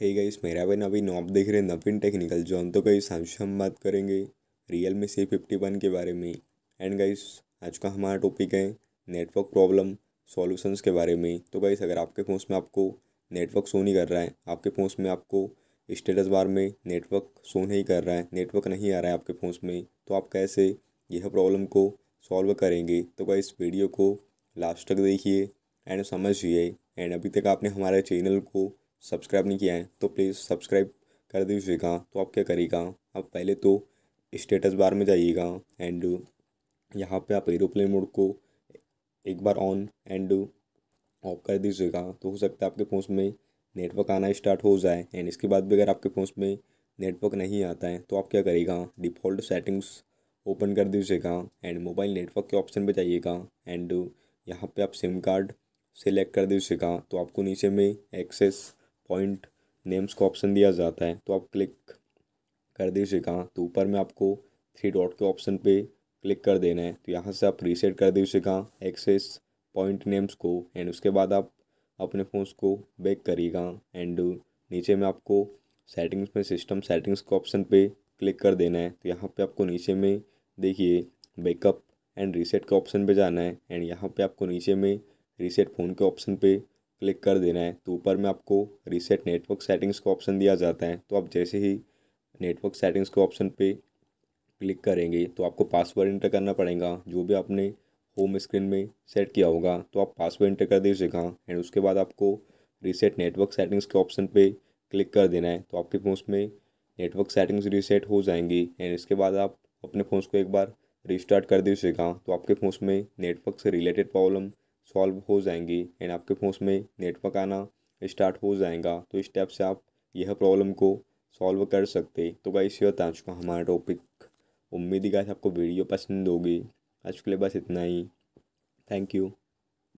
हे hey guys मेरा बहन अभी नॉप देख रहे हैं नवीन टेक्निकल जो हम तो गाइस आज हम बात करेंगे Realme C fifty one के बारे में एंड गाइस आज का हमारा टॉपिक है नेटवर्क प्रॉब्लम सॉल्यूशंस के बारे में तो गाइस अगर आपके फ़ोन में आपको नेटवर्क शो नहीं कर रहा है आपके फ़ोन में आपको स्टेटस बार में नेटवर्क शो नहीं कर रहा है नेटवर्क नहीं आ रहा है आपके फ़ोन में तो आप कैसे यह प्रॉब्लम को सॉल्व करेंगे तो गाइस वीडियो को लास्ट तक देखिए एंड समझिए एंड अभी तक आपने हमारे चैनल को सब्सक्राइब नहीं किया है तो प्लीज़ सब्सक्राइब कर दीजिएगा तो आप क्या करिएगा आप पहले तो स्टेटस बार में जाइएगा एंड यहाँ पे आप एरोप्लेन मोड को एक बार ऑन एंड ऑफ कर दीजिएगा तो हो सकता है आपके फ़ोन में नेटवर्क आना स्टार्ट हो जाए एंड इसके बाद भी अगर आपके फ़ोन में नेटवर्क नहीं आता है तो आप क्या करेगा डिफ़ॉल्ट सेटिंग्स ओपन कर दीजिएगा एंड मोबाइल नेटवर्क के ऑप्शन पे जाइएगा एंड यहाँ पे आप सिम कार्ड सेलेक्ट कर दीजिएगा तो आपको नीचे में एक्सेस पॉइंट नेम्स का ऑप्शन दिया जाता है तो आप क्लिक कर दीजिएगा तो ऊपर में आपको थ्री डॉट के ऑप्शन पे क्लिक कर देना है तो यहाँ से आप रीसेट कर दीजिएगा एक्सेस पॉइंट नेम्स को एंड उसके बाद आप अपने फ़ोन को बैक करिएगा एंड नीचे में आपको सेटिंग्स में सिस्टम सेटिंग्स के ऑप्शन पे क्लिक कर देना है तो यहाँ पे आपको नीचे में देखिए बैकअप एंड रीसेट के ऑप्शन पे जाना है एंड यहाँ पे आपको नीचे में रीसेट फ़ोन के ऑप्शन पे क्लिक कर देना है तो ऊपर में आपको रीसेट नेटवर्क सेटिंग्स का ऑप्शन दिया जाता है तो आप जैसे ही नेटवर्क सेटिंग्स के ऑप्शन पे क्लिक करेंगे तो आपको पासवर्ड इंटर करना पड़ेगा जो भी आपने होम स्क्रीन में सेट किया होगा तो आप पासवर्ड इंटर कर दीजिएगा एंड उसके बाद आपको रीसेट नेटवर्क सेटिंग्स के ऑप्शन पे क्लिक कर देना है तो आपके फ़ोन में नेटवर्क सेटिंग्स रीसेट हो जाएंगी एंड इसके बाद आप अपने फ़ोन को एक बार रिस्टार्ट कर दीजिएगा तो आपके फ़ोन में नेटवर्क से रिलेटेड प्रॉब्लम सॉल्व हो जाएंगी एंड आपके फ़ोन में नेटवर्क आना स्टार्ट हो जाएगा तो इस टाइप से आप यह प्रॉब्लम को सॉल्व कर सकते तो गाइस इसी था आज का हमारा टॉपिक उम्मीद ही गाइस आपको वीडियो पसंद होगी आज के लिए बस इतना ही थैंक यू